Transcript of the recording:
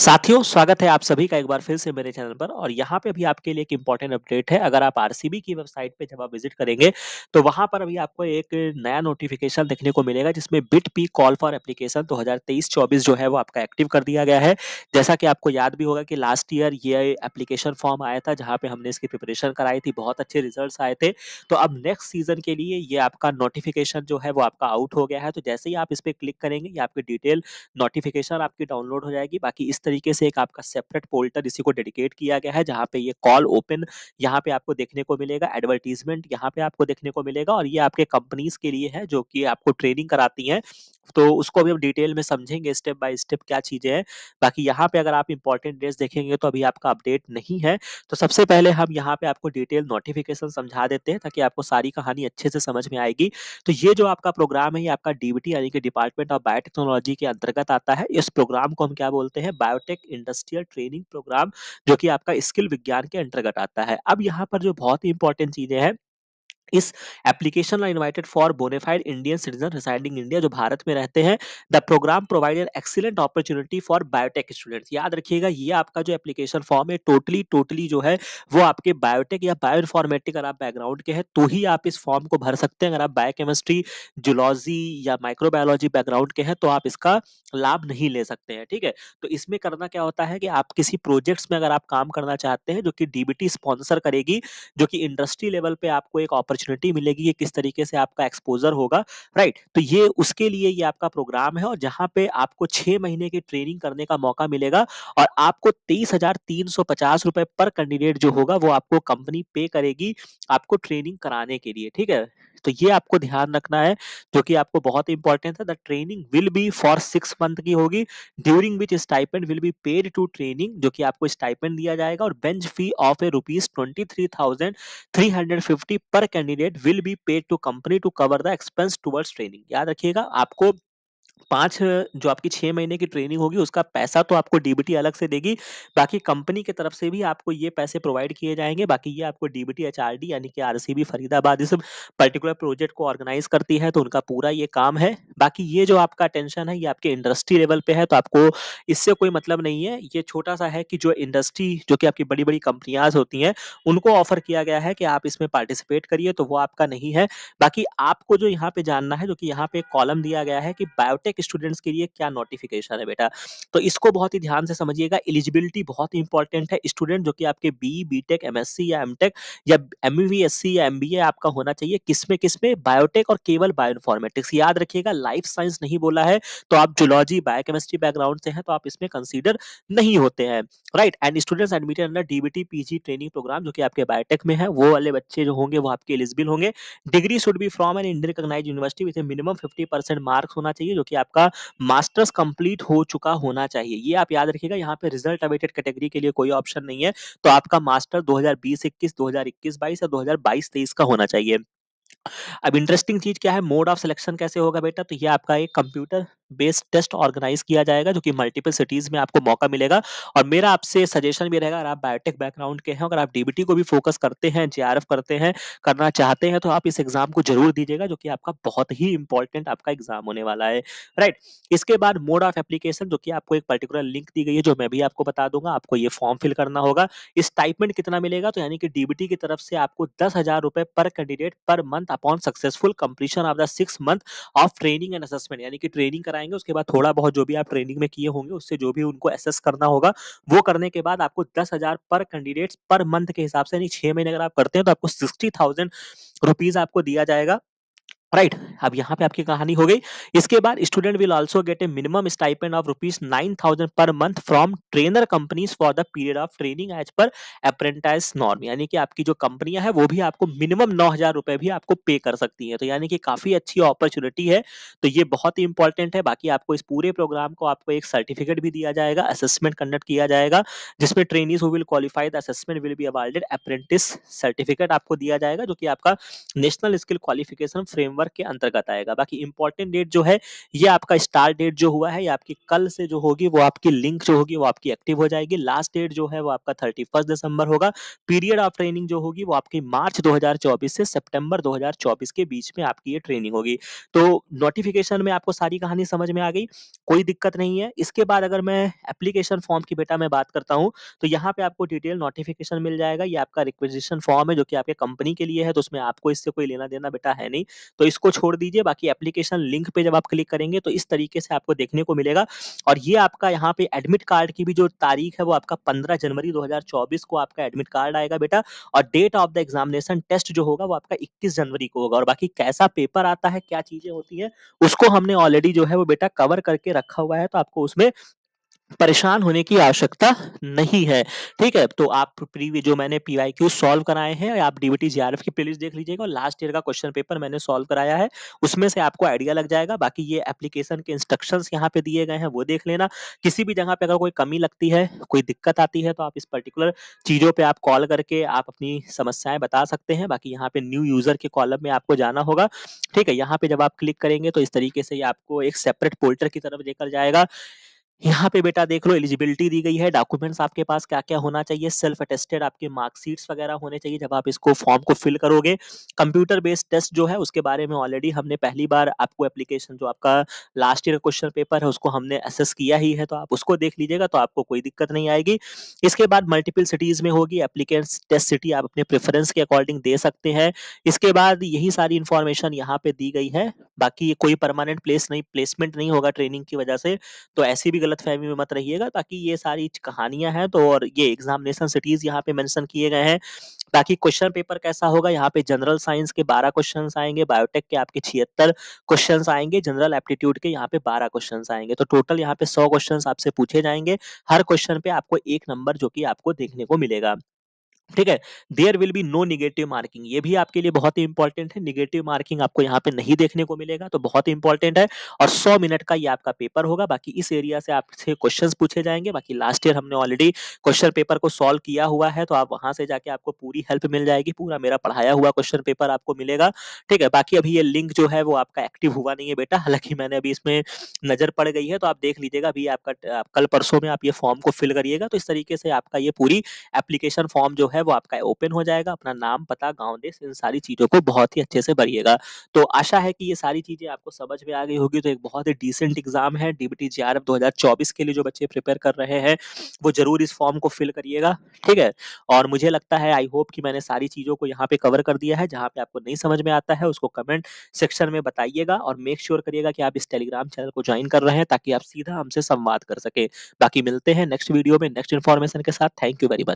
साथियों स्वागत है आप सभी का एक बार फिर से मेरे चैनल पर और यहाँ पे अभी आपके लिए एक इम्पोर्टेंट अपडेट है अगर आप आरसीबी की वेबसाइट पे जब आप विजिट करेंगे तो वहां पर अभी आपको एक नया नोटिफिकेशन देखने को मिलेगा जिसमें BIT P call for application 2023-24 जो है वो आपका एक्टिव कर दिया गया है जैसा कि आपको याद भी होगा कि लास्ट ईयर ये एप्लीकेशन फॉर्म आया था जहाँ पे हमने इसकी प्रिपरेशन कराई थी बहुत अच्छे रिजल्ट आए थे तो अब नेक्स्ट सीजन के लिए ये आपका नोटिफिकेशन जो है वो आपका आउट हो गया है तो जैसे ही आप इस पर क्लिक करेंगे ये आपकी डिटेल नोटिफिकेशन आपकी डाउनलोड हो जाएगी बाकी इस तरीके से एक आपका सेपरेट पोल्टर इसी को डेडिकेट किया गया है जहाँ पे ये कॉल ओपन यहाँ पे आपको देखने को मिलेगा एडवर्टीजमेंट यहाँ पे आपको देखने को मिलेगा और ये आपके कंपनीज के लिए है जो कि आपको ट्रेनिंग कराती हैं तो उसको अभी हम डिटेल में समझेंगे स्टेप बाय स्टेप क्या चीज़ें हैं बाकी यहाँ पे अगर आप इंपॉर्टेंट डेट्स देखेंगे तो अभी आपका अपडेट नहीं है तो सबसे पहले हम यहाँ पे आपको डिटेल नोटिफिकेशन समझा देते हैं ताकि आपको सारी कहानी अच्छे से समझ में आएगी तो ये जो आपका प्रोग्राम है ये आपका डीबीटी यानी कि डिपार्टमेंट ऑफ बायोटेक्नोलॉजी के अंतर्गत आता है इस प्रोग्राम को हम क्या बोलते हैं bio biotech industrial training programme जो कि आपका स्किल विज्ञान के अंतर्गत आता है अब यहाँ पर जो बहुत ही इंपॉर्टेंट चीजें हैं इस application are invited for bonafide Indian citizen residing India जो भारत में रहते हैं the programme provide an excellent opportunity for biotech students याद रखिएगा ये आपका जो एप्लीकेशन फॉर्म है टोटली टोटली जो है वो आपके बायोटेक या बायो इन्फॉर्मेटिक अगर आप बैकग्राउंड के हैं तो ही आप इस फॉर्म को भर सकते हैं अगर आप बायोकेमिस्ट्री जुलॉजी या माइक्रोबायोलॉजी बैकग्राउंड के हैं तो आप इसका लाभ नहीं ले सकते हैं ठीक है थीके? तो इसमें करना क्या होता है कि आप किसी प्रोजेक्ट्स में अगर आप काम करना चाहते हैं जो कि डीबीटी स्पॉन्सर करेगी जो कि इंडस्ट्री लेवल पर आपको एक अपॉर्चुनिटी अपॉर्चुनिटी मिलेगी ये किस तरीके से आपका एक्सपोजर होगा राइट तो ये उसके लिए ये आपका प्रोग्राम है और जहां पे आपको छह महीने की ट्रेनिंग करने का मौका मिलेगा और आपको तेईस हजार तीन सौ पचास रुपए पर कैंडिडेट जो होगा वो आपको कंपनी पे करेगी आपको ट्रेनिंग कराने के लिए ठीक है तो ये आपको ध्यान रखना है जो कि आपको बहुत इंपॉर्टेंट है the training will be for six month की होगी during which stipend will be paid to training जो कि आपको स्टाइपेंड दिया जाएगा और bench fee of a rupees twenty three thousand three hundred fifty per candidate will be paid to company to cover the expense towards training याद रखिएगा आपको पाँच जो आपकी छः महीने की ट्रेनिंग होगी उसका पैसा तो आपको डीबीटी अलग से देगी बाकी कंपनी की तरफ से भी आपको ये पैसे प्रोवाइड किए जाएंगे बाकी ये आपको डीबीटी एचआरडी यानी कि आरसीबी फरीदाबाद इस पर्टिकुलर प्रोजेक्ट को ऑर्गेनाइज करती है तो उनका पूरा ये काम है बाकी ये जो आपका टेंशन है ये आपके इंडस्ट्री लेवल पे है तो आपको इससे कोई मतलब नहीं है ये छोटा सा है कि जो इंडस्ट्री जो कि आपकी बड़ी बड़ी कंपनियां होती हैं उनको ऑफर किया गया है कि आप इसमें पार्टिसिपेट करिए तो वो आपका नहीं है बाकी आपको जो यहाँ पे जानना है जो कि यहाँ पे कॉलम दिया गया है कि बायोटेक स्टूडेंट्स के लिए क्या नोटिफिकेशन है बेटा तो इसको बहुत ही ध्यान से समझिएगा एलिजिबिलिटी बहुत इंपॉर्टेंट है स्टूडेंट जो कि आपके बी बी टेक एम या एम या एम या एम आपका होना चाहिए किसमें किसमें बायोटेक और केवल बायो याद रखिएगा लाइफ साइंस नहीं बोला है तो आप जुलॉजी बायोकेमिस्ट्री बैकग्राउंड से हैं तो आप इसमें कंसीडर नहीं होते हैं right and students admitted under DBT PG training programme जो कि आपके बायोटेक में है वो वाले बच्चे जो होंगे वो आपके एलिजिबल होंगे degree should be from an Indian recognise university with minimum fifty marks होना चाहिए जो कि आपका मास्टर्स कंप्लीट हो चुका होना चाहिए ये आप याद रखिएगा यहाँ पे रिजल्ट अवेटेड कैटेगरी के लिए कोई ऑप्शन नहीं है तो आपका मास्टर 2020 21 2021 22 या 2022 23 का होना चाहिए अब इंटरेस्टिंग चीज क्या है मोड ऑफ सिलेक्शन कैसे होगा बेटा तो ये आपका एक कंप्यूटर बेस्ड टेस्ट ऑर्गेनाइज किया जाएगा जो कि मल्टीपल सिटीज में आपको मौका मिलेगा और मेरा आपसे सजेशन भी रहेगा अगर आप बायोटेक बैकग्राउंड के हैं अगर आप डीबीटी को भी फोकस करते हैं जेआरएफ करते हैं करना चाहते हैं तो आप इस एग्जाम को जरूर दीजिएगा जो कि आपका बहुत ही इंपॉर्टेंट आपका एग्जाम होने वाला है राइट इसके बाद मोड ऑफ एप्लीकेशन जो कि आपको एक पर्टिकुलर लिंक दी गई है जो मैं भी आपको बता दूंगा आपको ये फॉर्म फिल करना होगा स्टाइपमेंट कितना मिलेगा तो यानी कि डीबीटी की तरफ से आपको दस हजार रुपए per candidate per month upon successful completion of the six month of training and assessment यानी कि ट्रेनिंग कराए आएंगे उसके बाद थोड़ा बहुत जो भी आप ट्रेनिंग में किए होंगे उससे जो भी उनको एसेस करना होगा वो करने के बाद आपको दस हजार पर कैंडिडेट्स पर मंथ के हिसाब से यानी छह महीने अगर आप करते हैं तो आपको सिक्सटी थाउजेंड रुपीज आपको दिया जाएगा राइट right. अब यहाँ पे आपकी कहानी हो गई इसके बाद student will also get a minimum stipend of rupees nine thousand per month from trainer companies for the period of training as per apprentice norm यानी कि आपकी जो कंपनियां हैं वो भी आपको मिनिमम नौ हजार रुपए भी आपको पे कर सकती हैं तो यानी कि काफी अच्छी अपॉर्चुनिटी है तो ये बहुत ही इंपॉर्टेंट है बाकी आपको इस पूरे प्रोग्राम को आपको एक सर्टिफिकेट भी दिया जाएगा असेसमेंट कंडक्ट किया जाएगा जिसमें trainees will qualified assessment will be awarded apprentice certificate आपको दिया जाएगा जो कि आपका नेशनल स्किल क्वालिफिकेशन फ्रेमवर्क नवंबर के अंतर्गत आएगा बाकी इंपॉर्टेंट डेट जो है ये आपका स्टार्ट डेट जो हुआ है ये आपकी कल से जो होगी वो आपकी लिंक जो होगी वो आपकी एक्टिव हो जाएगी लास्ट डेट जो है वो आपका थर्टी दिसंबर होगा पीरियड ऑफ ट्रेनिंग जो होगी वो आपकी मार्च दो से सेप्टेम्बर दो के बीच में आपकी ये ट्रेनिंग होगी तो नोटिफिकेशन में आपको सारी कहानी समझ में आ गई कोई दिक्कत नहीं है इसके बाद अगर मैं एप्लीकेशन फॉर्म की बेटा मैं बात करता हूँ तो यहाँ पे आपको डिटेल नोटिफिकेशन मिल जाएगा ये आपका रिक्वेजिशन फॉर्म है जो कि आपके कंपनी के लिए है तो उसमें आपको इससे कोई लेना देना बेटा है नहीं तो इसको छोड़ दीजिए बाकी एप्लीकेशन लिंक पे जब आप क्लिक करेंगे तो इस तरीके से आपको देखने को मिलेगा और ये आपका यहाँ पे एडमिट कार्ड की भी जो तारीख है वो आपका पंद्रह जनवरी 2024 को आपका एडमिट कार्ड आएगा बेटा और date of the examination test जो होगा वो आपका इक्कीस जनवरी को होगा और बाकी कैसा पेपर आता है क्या चीजें होती है उसको हमने ऑलरेडी जो है वो बेटा कवर करके रखा हुआ है तो आपको उसमें परेशान होने की आवश्यकता नहीं है ठीक है तो आप प्रीवी जो मैंने पी वाई क्यू सॉल्व कराए हैं आप डीबीटी जीआरएफ की प्लेलिस्ट देख लीजिएगा लास्ट ईयर का क्वेश्चन पेपर मैंने सॉल्व कराया है उसमें से आपको आइडिया लग जाएगा बाकी ये एप्लीकेशन के इंस्ट्रक्शंस यहाँ पे दिए गए हैं वो देख लेना किसी भी जगह पे अगर कोई कमी लगती है कोई दिक्कत आती है तो आप इस पर्टिकुलर चीज़ों पर आप कॉल करके आप अपनी समस्याएं बता सकते हैं बाकी यहाँ पे न्यू यूजर के कॉलम में आपको जाना होगा ठीक है यहाँ पे जब आप क्लिक करेंगे तो इस तरीके से आपको एक सेपरेट पोल्टर की तरफ लेकर जाएगा यहाँ पे बेटा देख लो एलिजिबिलिटी दी गई है डॉक्यूमेंट्स आपके पास क्या क्या होना चाहिए सेल्फ अटेस्टेड आपके मार्कशीट्स वगैरह होने चाहिए जब आप इसको फॉर्म को फिल करोगे कंप्यूटर बेस्ड टेस्ट जो है उसके बारे में ऑलरेडी हमने पहली बार आपको एप्लीकेशन जो आपका लास्ट ईयर क्वेश्चन पेपर है उसको हमने असेस किया ही है तो आप उसको देख लीजिएगा तो आपको कोई दिक्कत नहीं आएगी इसके बाद मल्टीपल सिटीज में होगी एप्लीकेट्स टेस्ट सिटी आप अपने प्रेफरेंस के अकॉर्डिंग दे सकते हैं इसके बाद यही सारी इन्फॉर्मेशन यहाँ पे दी गई है बाकी कोई परमानेंट प्लेस नहीं प्लेसमेंट नहीं होगा ट्रेनिंग की वजह से तो ऐसी भी गलत फहमी में मत रहिएगा ताकि ये सारी कहानियां हैं तो और ये एग्जामिनेशन सिटीज यहाँ पे मेंशन किए गए हैं ताकि क्वेश्चन पेपर कैसा होगा यहाँ पे जनरल साइंस के बारह क्वेश्चन आएंगे बायोटेक के आपके छिहत्तर क्वेश्चन आएंगे जनरल एप्टीट्यूड के यहाँ पे बारह क्वेश्चन आएंगे तो टोटल यहाँ पे सौ क्वेश्चन आपसे पूछे जाएंगे हर क्वेश्चन पे आपको एक नंबर जो कि आपको देखने को मिलेगा ठीक है there will be no negative marking ये भी आपके लिए बहुत ही इंपॉर्टेंट है निगेटिव मार्किंग आपको यहाँ पे नहीं देखने को मिलेगा तो बहुत ही इंपॉर्टेंट है और 100 मिनट का ये आपका पेपर होगा बाकी इस एरिया से आपसे क्वेश्चंस पूछे जाएंगे बाकी लास्ट ईयर हमने ऑलरेडी क्वेश्चन पेपर को सॉल्व किया हुआ है तो आप वहां से जाके आपको पूरी हेल्प मिल जाएगी पूरा मेरा पढ़ाया हुआ क्वेश्चन पेपर आपको मिलेगा ठीक है बाकी अभी ये लिंक जो है वो आपका एक्टिव हुआ नहीं है बेटा हालांकि मैंने अभी इसमें नजर पड़ गई है तो आप देख लीजिएगा अभी आपका कल परसों में आप ये फॉर्म को फिल करिएगा तो इस तरीके से आपका ये पूरी एप्लीकेशन फॉर्म जो है वो आपका ओपन हो जाएगा अपना नाम पता गाँव देश इन सारी चीज़ों को बहुत ही अच्छे से भरिएगा तो आशा है कि ये सारी चीज़ें आपको समझ में आ गई होगी तो एक बहुत ही डिसेंट एग्जाम है डीबीटी जीआरएफ 2024 के लिए जो बच्चे प्रिपेयर कर रहे हैं वो जरूर इस फॉर्म को फिल करिएगा ठीक है और मुझे लगता है आई होप कि मैंने सारी चीज़ों को यहाँ पे कवर कर दिया है जहाँ पे आपको नहीं समझ में आता है उसको कमेंट सेक्शन में बताइएगा और मेक श्योर करिएगा कि आप इस टेलीग्राम चैनल को ज्वाइन कर रहे हैं ताकि आप सीधा हमसे संवाद कर सके बाकी मिलते हैं नेक्स्ट वीडियो में नेक्स्ट इन्फॉर्मेशन के साथ थैंक यू वेरी मच